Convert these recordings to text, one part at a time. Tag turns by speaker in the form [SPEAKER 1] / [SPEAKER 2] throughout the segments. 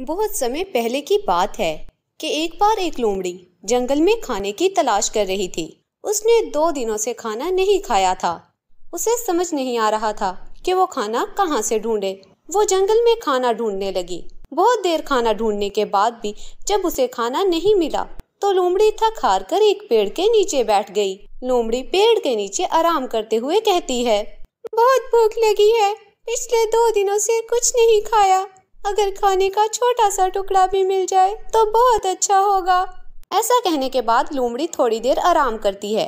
[SPEAKER 1] बहुत समय पहले की बात है कि एक बार एक लोमड़ी जंगल में खाने की तलाश कर रही थी उसने दो दिनों से खाना नहीं खाया था उसे समझ नहीं आ रहा था कि वो खाना कहाँ से ढूंढे वो जंगल में खाना ढूंढने लगी बहुत देर खाना ढूंढने के बाद भी जब उसे खाना नहीं मिला तो लोमड़ी थक हार कर एक पेड़ के नीचे बैठ गई लोमड़ी पेड़ के नीचे आराम करते हुए कहती है बहुत भूख लगी है पिछले दो दिनों से कुछ नहीं खाया अगर खाने का छोटा सा टुकड़ा भी मिल जाए तो बहुत अच्छा होगा ऐसा कहने के बाद लूमड़ी थोड़ी देर आराम करती है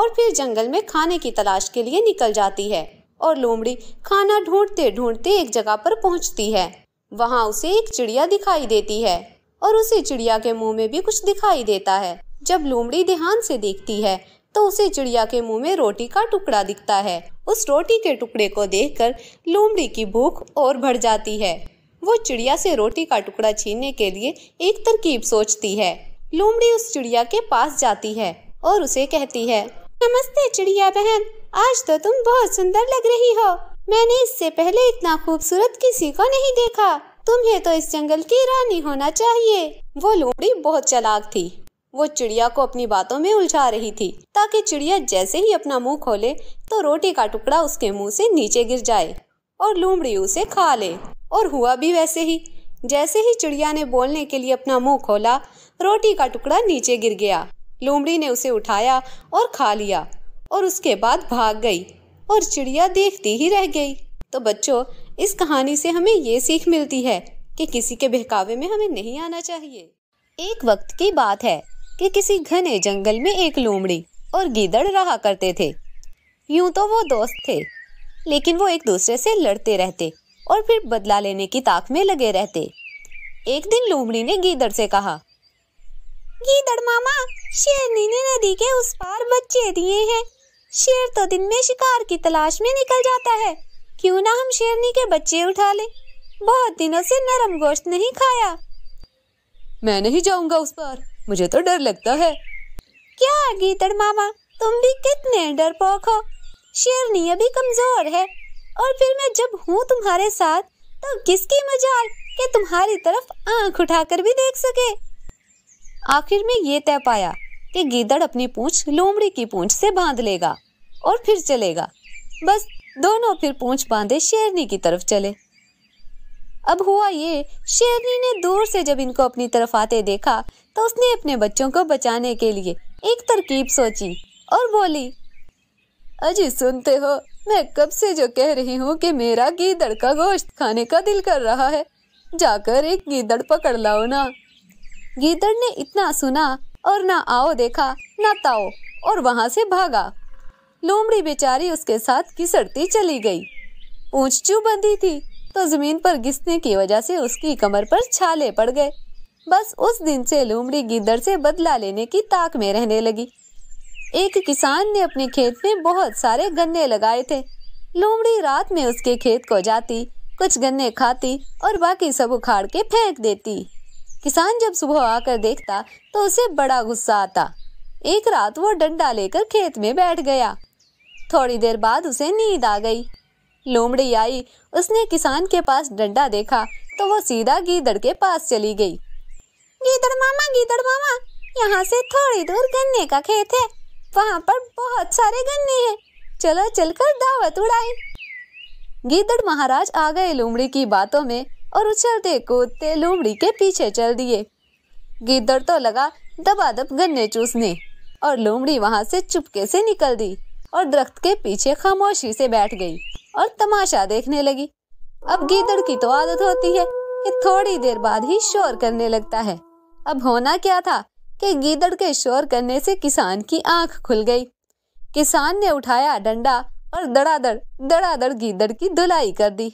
[SPEAKER 1] और फिर जंगल में खाने की तलाश के लिए निकल जाती है और लूमड़ी खाना ढूंढते ढूंढते एक जगह पर पहुंचती है वहाँ उसे एक चिड़िया दिखाई देती है और उसे चिड़िया के मुंह में भी कुछ दिखाई देता है जब लूमड़ी ध्यान से देखती है तो उसे चिड़िया के मुंह में रोटी का टुकड़ा दिखता है उस रोटी के टुकड़े को देखकर लूमड़ी की भूख और बढ़ जाती है वो चिड़िया से रोटी का टुकड़ा छीनने के लिए एक तरकीब सोचती है लूमड़ी उस चिड़िया के पास जाती है और उसे कहती है नमस्ते चिड़िया बहन आज तो तुम बहुत सुंदर लग रही हो मैंने इससे पहले इतना खूबसूरत किसी को नहीं देखा तुम्हें तो इस जंगल की रानी होना चाहिए वो लोमड़ी बहुत चलाक थी वो चिड़िया को अपनी बातों में उलझा रही थी ताकि चिड़िया जैसे ही अपना मुंह खोले तो रोटी का टुकड़ा उसके मुंह से नीचे गिर जाए और लोमड़ी उसे खा ले और हुआ भी वैसे ही जैसे ही चिड़िया ने बोलने के लिए अपना मुंह खोला रोटी का टुकड़ा नीचे गिर गया लोमड़ी ने उसे उठाया और खा लिया और उसके बाद भाग गई और चिड़िया देखती ही रह गई तो बच्चों इस कहानी से हमें ये सीख मिलती है कि किसी के बहकावे में हमें नहीं आना चाहिए एक वक्त की बात है कि किसी घने जंगल में एक लोमड़ी और गीदड़ रहा करते थे यूं तो वो दोस्त थे लेकिन वो एक दूसरे से लड़ते रहते और फिर बदला लेने की ताक में लगे रहते एक दिन लोमड़ी ने गीदड़ से कहा गीदड़ मामा शेरनी ने नदी के उस पार बच्चे दिए हैं शेर तो दिन में शिकार की तलाश में निकल जाता है क्यों ना हम शेरनी के बच्चे उठा ले बहुत दिनों से नरम गोश्त नहीं खाया मैं नहीं जाऊंगा उस पार मुझे तो डर लगता है क्या गीतड़ मामा तुम भी कितने डरपोक हो शेरनी अभी कमजोर है और फिर मैं जब हूँ तुम्हारे साथ तो किसकी मजाल कि तुम्हारी तरफ आंख उठाकर भी देख सके आखिर में ये तय पाया कि गीदड़ अपनी पूंछ लोमड़ी की पूंछ से बांध लेगा और फिर चलेगा बस दोनों फिर पूंछ बांधे शेरनी की तरफ चले अब हुआ ये शेरनी ने दूर से जब इनको अपनी तरफ आते देखा तो उसने अपने बच्चों को बचाने के लिए एक तरकीब सोची और बोली अजी सुनते हो मैं कब से जो कह रही हूँ कि मेरा गीदड़ का गोश्त खाने का दिल कर रहा है जाकर एक गीदड़ पकड़ लाओ ना गीदड़ ने इतना सुना और ना आओ देखा ना ताओ और वहाँ से भागा लोमड़ी बेचारी उसके साथ घिसड़ती चली गई ऊंच चू बंधी थी तो जमीन पर घिसने की वजह से उसकी कमर पर छाले पड़ गए बस उस दिन से लोमड़ी गीदड़ से बदला लेने की ताक में रहने लगी एक किसान ने अपने खेत में बहुत सारे गन्ने लगाए थे लोमड़ी रात में उसके खेत को जाती कुछ गन्ने खाती और बाकी सब उखाड़ के फेंक देती किसान जब सुबह आकर देखता तो उसे बड़ा गुस्सा आता एक रात वो डंडा लेकर खेत में बैठ गया थोड़ी देर बाद उसे नींद आ गई लोमड़ी आई उसने किसान के पास डंडा देखा तो वो सीधा गीदड़ के पास चली गई गीदड़ मामा गीदड़ मामा यहाँ से थोड़ी दूर गन्ने का खेत है वहाँ पर बहुत सारे गन्ने हैं चलो चलकर दावत उड़ाए गीदड़ महाराज आ गए लोमड़ी की बातों में और उछलते कूदते लोमड़ी के पीछे चल दिए गीदड़ तो लगा दब गन्ने चूसने और लोमड़ी वहाँ से चुपके से निकल दी और दरख्त के पीछे खामोशी से बैठ गई और तमाशा देखने लगी अब गीदड़ की तो आदत होती है कि थोड़ी देर बाद ही शोर करने लगता है अब होना क्या था कि गीदड़ के शोर करने से किसान की आंख खुल गई किसान ने उठाया डंडा और दड़ादड़ दड़ादड़ गीदड़ की धुलाई कर दी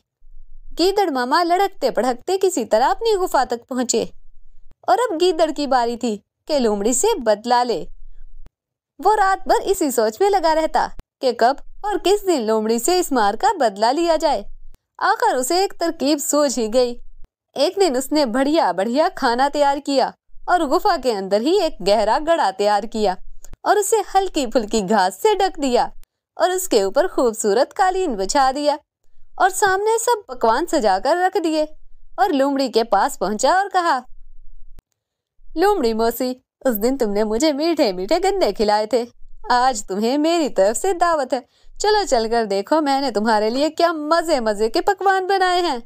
[SPEAKER 1] गीदड़ मामा लड़कते पड़कते किसी तरह अपनी गुफा तक पहुंचे और अब गीदड़ की बारी थी कि लोमड़ी से बदला ले वो रात भर इसी सोच में लगा रहता कि कब और किस दिन लोमड़ी से इस मार का बदला लिया जाए आखिर उसे एक तरकीब सोच ही गई एक दिन उसने बढ़िया बढ़िया खाना तैयार किया और गुफा के अंदर ही एक गहरा गड़ा तैयार किया और उसे हल्की फुल्की घास से ढक दिया और उसके ऊपर खूबसूरत कालीन बिछा दिया और सामने सब पकवान सजा कर रख दिए और लूमड़ी के पास पहुंचा और कहा लूमड़ी मौसी उस दिन तुमने मुझे मीठे मीठे गन्ने खिलाए थे आज तुम्हें मेरी तरफ से दावत है चलो चलकर देखो मैंने तुम्हारे लिए क्या मजे मजे के पकवान बनाए हैं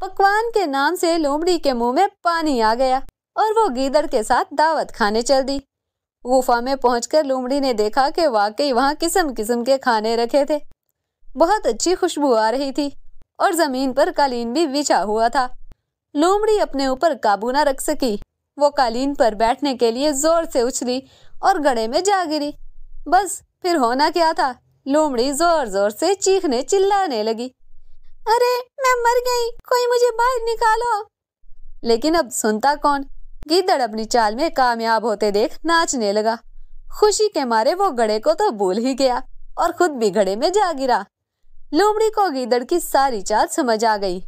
[SPEAKER 1] पकवान के नाम से लोमड़ी के मुंह में पानी आ गया और वो गीदड़ के साथ दावत खाने चल दी गुफा में पहुंचकर लोमड़ी ने देखा कि वाकई वहां किस्म किस्म के खाने रखे थे बहुत अच्छी खुशबू आ रही थी और ज़मीन पर कालीन भी बिछा हुआ था लोमड़ी अपने ऊपर काबू ना रख सकी वो कालीन पर बैठने के लिए ज़ोर से उछली और गड़े में जा गिरी बस फिर होना क्या था लोमड़ी जोर जोर से चीखने चिल्लाने लगी अरे मैं मर गई कोई मुझे बाहर निकालो लेकिन अब सुनता कौन गिद्धड़ अपनी चाल में कामयाब होते देख नाचने लगा खुशी के मारे वो गड़े को तो भूल ही गया और खुद भी घड़े में जा गिरा लोमड़ी को गिद्धड़ की सारी चाल समझ आ गई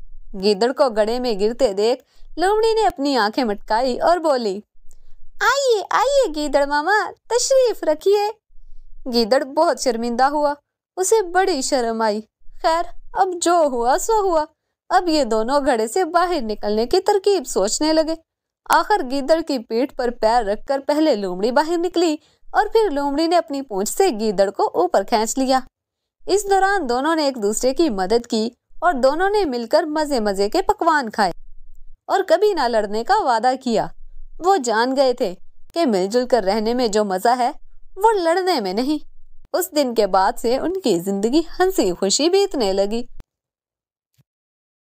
[SPEAKER 1] गिद्धड़ को गड़े में गिरते देख लोमड़ी ने अपनी आंखें मटकाई और बोली आइए आइए गीदड़ मामा तशरीफ रखिए गीदड़ बहुत शर्मिंदा हुआ उसे बड़ी शर्म आई खैर अब जो हुआ सो हुआ अब ये दोनों घड़े से बाहर निकलने की तरकीब सोचने लगे आखिर गीदड़ की पीठ पर पैर रखकर पहले लोमड़ी बाहर निकली और फिर लोमड़ी ने अपनी पूंछ से गीदड़ को ऊपर खींच लिया इस दौरान दोनों ने एक दूसरे की मदद की और दोनों ने मिलकर मजे मजे के पकवान खाए और कभी ना लड़ने का वादा किया वो जान गए थे कि मिलजुल कर रहने में जो मजा है वो लड़ने में नहीं उस दिन के बाद से उनकी जिंदगी हंसी खुशी बीतने लगी